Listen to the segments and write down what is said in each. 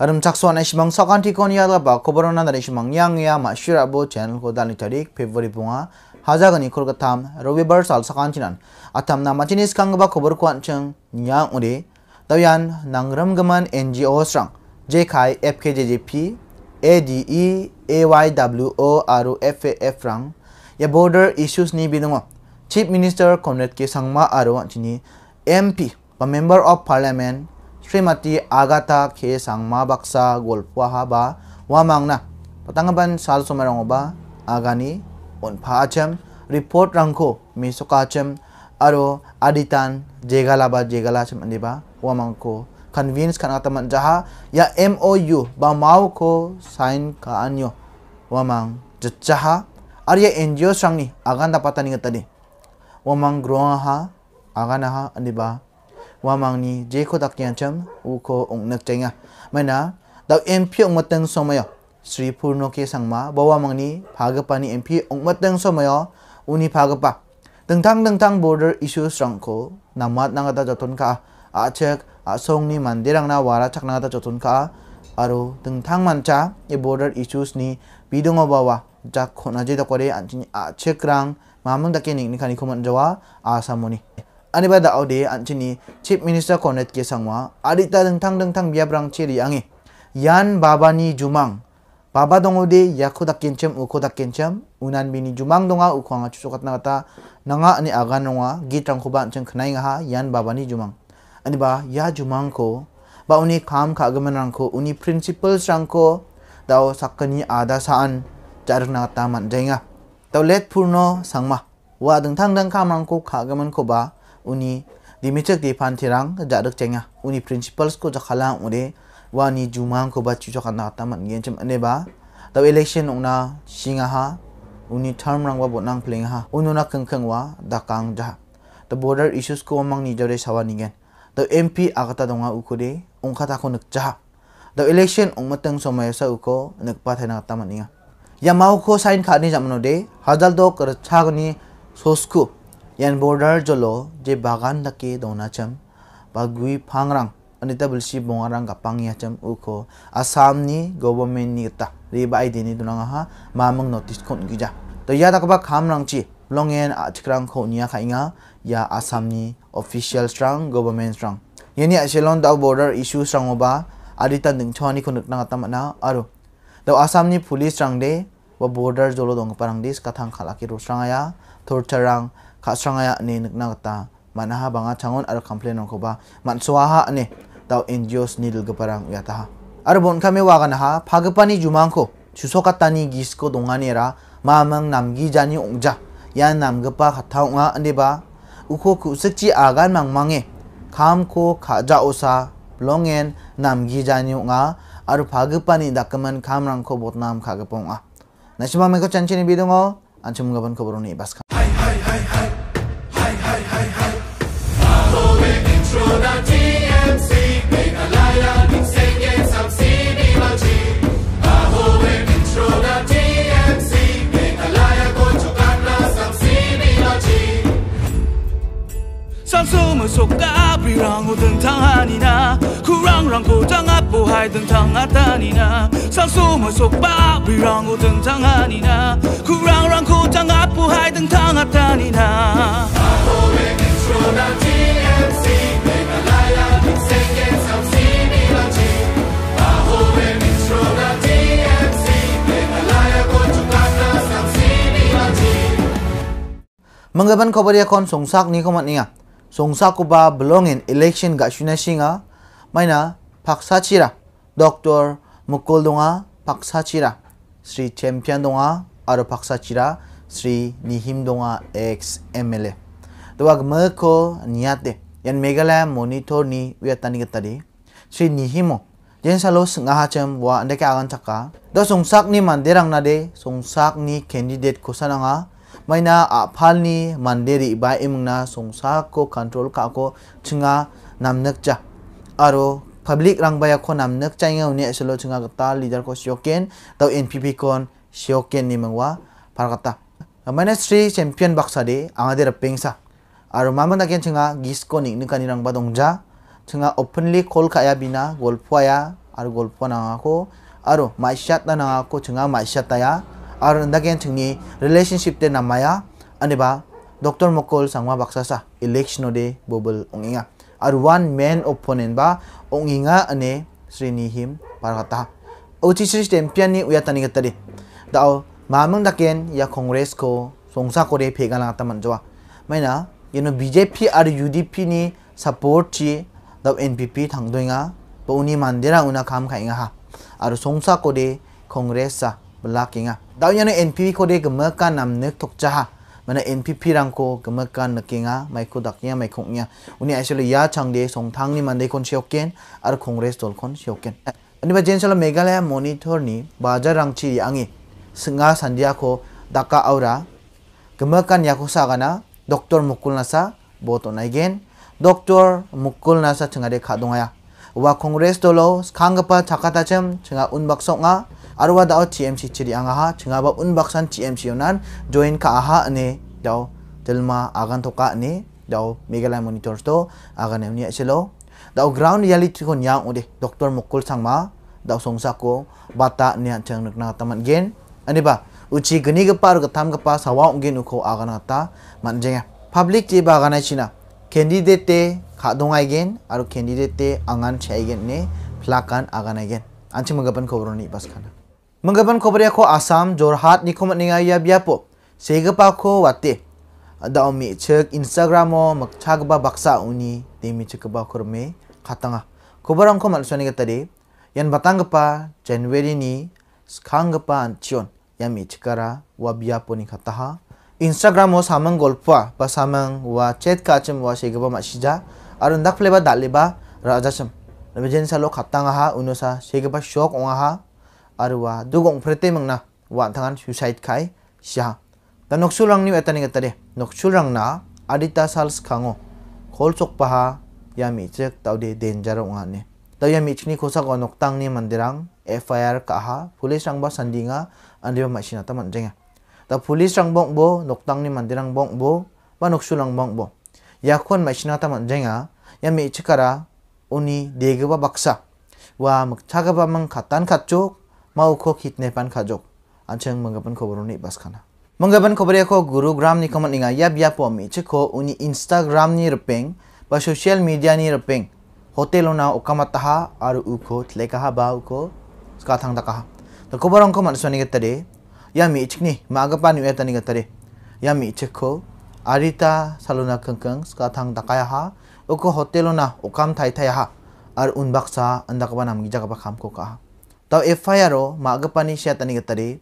Arum chakso na shimang sokan ti kon yala ba dari shimang yang ya ma shira bo channel ko dani tarik Februari bunga haja gani kolkatam Robibar sal sokan chinan atam nama machinis kang ba kobor kwan cheng nyang uri dawian nangram gaman NGO strang JKI FKJJP ADE AYWO aru FAF rang ya border issues ni bidungo Chief Minister Comrade ke Sangma aru chini MP ba Member of Parliament Srimati Agata K. Sangma Baksa Golpuaha Ba Wamangna Patangaban Sal Sumerang Ba Agani Unpa Acem Report Rangko Misoka Acem Aro Aditan Jegala Ba Jegala Ba Wamang Wamangko convince Kan teman jaha ya MOU ba mau ko sign ka anyo wamang jejaha arya NGO sangni agan dapatan ingat tadi wamang groha aganaha Ba 와망니 제코닥디안참 우코 옥낙쟁아 마나 다 MP 옥마땅 소마요 스리 푸르노케 상마 보와망니 바그파니 MP 옥마땅 소마요 우니 바그파 등탕등탕 보르 이슈 스랑코 남맛 나가다 저톤카 아책 아송니 만디랑나 와라 착나가다 저톤카 아로 등탕만차 이 보르 이슈스니 비동어바와 자 코나제다 거리 안치니 아책랑 마문다케 닉니카니 코먼저와 아사모니 anibada aude anchini chief minister konet ke sangwa arita dengthang dengthang biabrang chiri angi yan babani jumang baba dongode yakodak kenchem ukodak kenchem unan bini jumang donga ukhanga chusokat nagata nanga ani agan nonga gitrang khuba anchen khnai nga yan babani jumang aniba ya jumang ko ba uni kham khagaman rang ko uni principles rang ko dao sakani ada saan jarang nagata man jenga tau let purno sangma wa dengthang dengkham rang ko khagaman ko ba uni dimichak di pan tirang jadak chenga uni principals ko jakhala ure wani jumang ko ba chucho kana ta man gen chem aneba da election ungna singa ha uni term rang wa bonang pling ha ununa kengkeng wa da kang ja the border issues ko mang ni jore sawani gen the mp agata donga ukure ungkha ta ko nukja the election ungmatang somaya sa uko nukpa thaina ta man inga yamau ko sign khani jamno de hazal do kar chagni sosku yan border jolo je bagan dake dona cham bagui pangrang anita bulsi bongarang gapang yacham uko asamni government ni ta riba idini dunanga ha mamang notice kon gija to ya takba khamrang chi longen atkrang kho nia khainga ya asamni official strong government strong yani ashelon da border issue strong oba adita dingchani konut nanga tamana aro to asamni police strong de wa border jolo dong parang dis k a t a n g k a l a k i ro srangaya thor charang kha srangaya ni nikna kata manaha banga changon ar complain o n k o b a mansuaha ane tau NGOs n i d ge parang yataha ar bonkhame wa ganaha phagpani jumangko 주소갔다니 기 a 코 동안이라 마망 남기자 n 옹자 야 남급바 가타옹아 안디 a 우코 p 석지 g 간 망망에 감코 가자오사 롱엔 남기자니 옹아 아르 바급반이 나끄만 감 a ge pong a Nasi pamekot chancini bidungo, anchum gaban kobroni ibas 하이든 당하다니나 산소물 속밥이랑 오든 당하니나 구랑랑 고장 아프 하이든 당하다니나 m c 내가 나야 인생 e n g g a b a n kabaria kon songsak ni komat ninga. Songsak k u ba belongin election ga k s u n a singa. Maina paksa cira. Dr. Mukul Dunga Paksa Chira, Sri Champion Dunga Aro Paksa Chira, Sri Nihim Dunga X MLA. Tuwag niat deh? yan Meghalaya Monitor ni Wiyatani Gatari, Sri Nihimo, salo salus ngahacham wa andake agan caka. do sungsak ni mandirang nade, sungsak ni kandidat kusana nga, maina apal ni mandiri, iba imung na sungsak ko kontrol ka ako chunga Aro public rang baya ko nam nak chai nga uni selo chunga g a ta leader ko shioken ta npp kon shioken ni mangwa pargata a m i n i s t r y champion baksa de angader a pengsa aru mama na d ken chunga gisko nik nikani rang ba dongja chunga openly call k a y a bina golpwaya aru g o l p a na ko aru maishat na na ko chunga maishat ta ya aru ndagen chungni relationship de namaya aniba Dr. Mokol Sangwa Baksasa election ode bobol onginga আ one ়া ন ম্যান ও n ো ন a ন ্ ট বা অংইঙা আনে শ্রেণী হিম পারহাতা ওচি শ্রী টেম্পিয়ান a ি উয়া তানি গ ত া র daken া ম ং দাকেন ই s ko songsa k o ো e pega na ফ ে গ a ল া তামান জ a য ়া মাইনা ইনো ব i জ ে প ি আর ইউডিপি নি স া a ো র ্ ট চি দাও এ ন প ি প a থাংদোইঙা বউনি মানদেরা a ন া খাম খাইঙা o া আর সংসা e র ে কংগ্রেস সা ব a ল া ক ি ঙ া দাও ইয়ানো এ k প ি প ি ক র e গমকা নামনে ঠকচা হা mana NPP rangko kemakan nakinga mai dakinya mai uni actually ya changde songthang ni mande kon siokken ar kongres dol kon siokken ani ba jensala megalaya monitor ni bajar rangchi angi senga sandia ko daka aura kemakan yako sagana Dr. Mukul Nasa boto naigen Dr. Mukul Nasa chengade khadongaya wa kongres dolo khangpa chakata chem chenga unbaksonga arwa dao TMC chiri anga ha chinga ba un baksan TMC yonan join ka aha ane dao telma agan toka ane dao megalai monitor to agan emni lo dao ground reality kon yang ode doktor mukul sangma dao songsa ko bata ne chang nukna taman gen ane ba uchi gani gapa tam gatam pa sawa gen uko agan ata ya public ji ba agan china candidate te khadongai gen aru candidate te angan chai gen ne plakan agan gen anchi kau berani pas khana Menggaban kobra ko Asam Jorhat ni komat ninga ya biapo. Sega pa ko wate. Ada omi cek Instagram o makchag ba baksa uni demi cek ba kurme katanga. Ah. Kobra ko manusia suani tadi. Yan batang pa January ni sekarang pa ancion. mi cekara wa biapo ni kataha. Instagram o samang golpa ba samang wa chat kacem wa sega ba sija. Arundak pleba raja rajasem. Lebih jenis lo katanga ha unusa sega ba shock ha? arwa dugong prete mangna wan thangan suicide khai sya ta noksurang ni etani gatare noksurang na adita sals khango khol paha ya mi tau de danger onga ne ta ya ni kosa khosa ko noktang ni mandirang FIR kaha polis rang ba sandinga andiwa machina ta manjenga ya. ta polis rang bong bo noktang ni mandirang bong bo ba noksurang bong bo ya khon machina ta manjenga ya mi uni degeba baksa wa mukchagaba mang khatan khatchok माउखो खितने पान खाजोक आंचंग मंगापन खबरों बस खाना मंगपन खबरिया को गुरुग्राम नि कमन इंगा या ब्यापो पोमी चेखो उनी इंस्टाग्राम नि रपें व सोशल मीडिया नि रपेंग होटेलों ना ओकामतहा और उखो कहा बा उखो काथांग कहा तो खबरों को मनसोनी के तरे या मी चिकनी मागपा नि तनी के तरे या मी चिखो आरिता सालोना कंकंग काथांग हा उखो होटेलों ना उकाम थाई हा और उन बक्सा अंदकबा नाम की जगह पर खाम को कहा Tau FIR o magapani syatani katari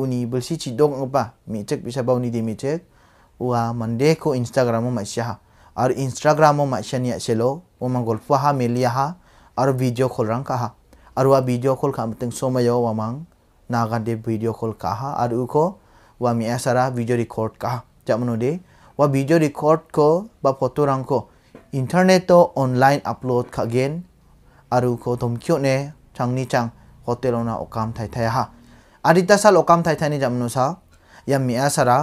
uni belsi cidong ngapa micek bisa bau ni di micek ua mandeko Instagram ma syaha ar Instagram ma syani selo o manggol faha meliaha ar video call rang kaha ar wa video call kam teng somayo wa mang naga de video call kaha ar uko wa mi asara video record kaha jamno de wa video record ko ba photo rang ko internet to online upload khagen aru ko thomkyo ne changni chang hotel ona okam thai thai ha adita sal okam thai thai ni jamnu sa yam mi asara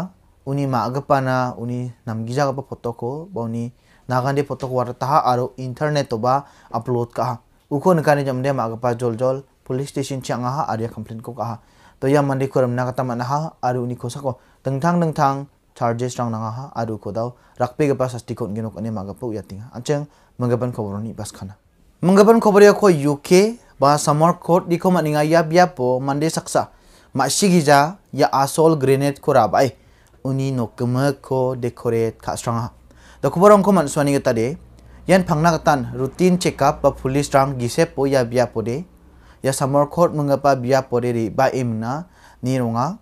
uni ma na uni namgija ga photo ko bauni nagande photo ko warta ha aro internet to ba upload ka ha uko nikani jamde agpa jol jol police station changa ha aria complaint ko ka ha to yam mandi koram na kata mana ha aro uni kosa ko tangthang nangthang charges rang nanga ha aro ko dau rakpe ga pas asti kon genok ane maagpa uyatinga acheng manggapan khobor ni bas khana manggapan khobariya ko uk bahasa morkot di komat ninga yap biapo mande saksa ma shigija ya asol grenade ko rabai uni no kema ko decorate ka stranga dokuborong komat suani gata de yan pangna katan rutin checkup ba police rang gisepo ya biapo de ya samorkot mengapa biapo de ri ba imna ni ronga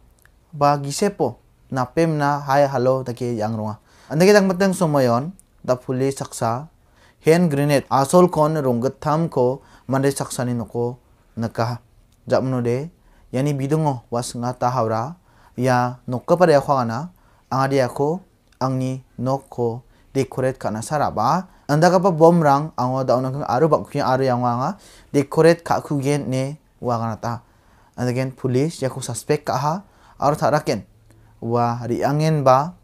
ba gisepo na pemna hai halo take yang ronga andake dang matang somoyon da police saksa hand grenade asol kon ronggat tham ko mande saksani noko naka japno de yani bidongo ngata haura ya noka pada ya kwangana angadi ako angni noko decorate kana saraba anda kapa bom rang ango da kung aru bakuki aru yang wanga decorate ka ku gen ne wagana ta gen pulis police ku suspek ka ha aru tharaken wa ri angen ba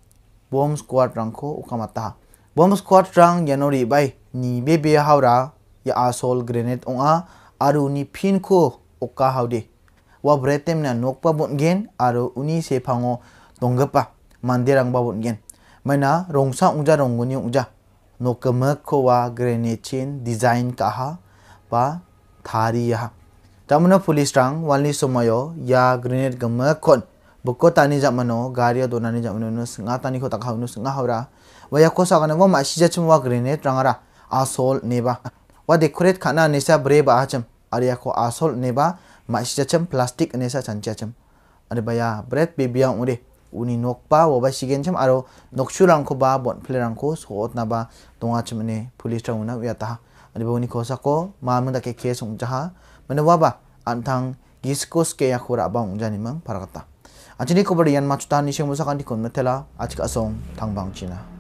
bom squad rang ko ukamata bom squad rang yanori bai ni bebe haura ya asol grenade onga aru ni phin ko oka haude wa bretem na nokpa gen, aru uni se phango tonggapa mandirang ba bongen maina rongsa ungja ronguni ungja nokamak ko wa granite chain design kaha ba thari ya tamna police rang walni somayo ya grenade gamak kon boko tani jamano garia donani jamano no singa tani ko takha no singa haura wa yakko sagana wa ma sija chumwa grenade rangara asol neba wa decorate khana nesa bre ba acham arya ko asol neba maisja cham plastic nesa chancha cham are baya bread bibia ure uni nokpa woba sigen cham aro nokchu rangko ba bon phle rangko soot na ba tonga cham ne police ta una ya are ba uni ko sa ko ma da ke ke sung jaha mane wa ba antang giskos ke ya khura ba ung jani mang parakata achini ko bari yan ni musakan dikon metela achka song thangbang china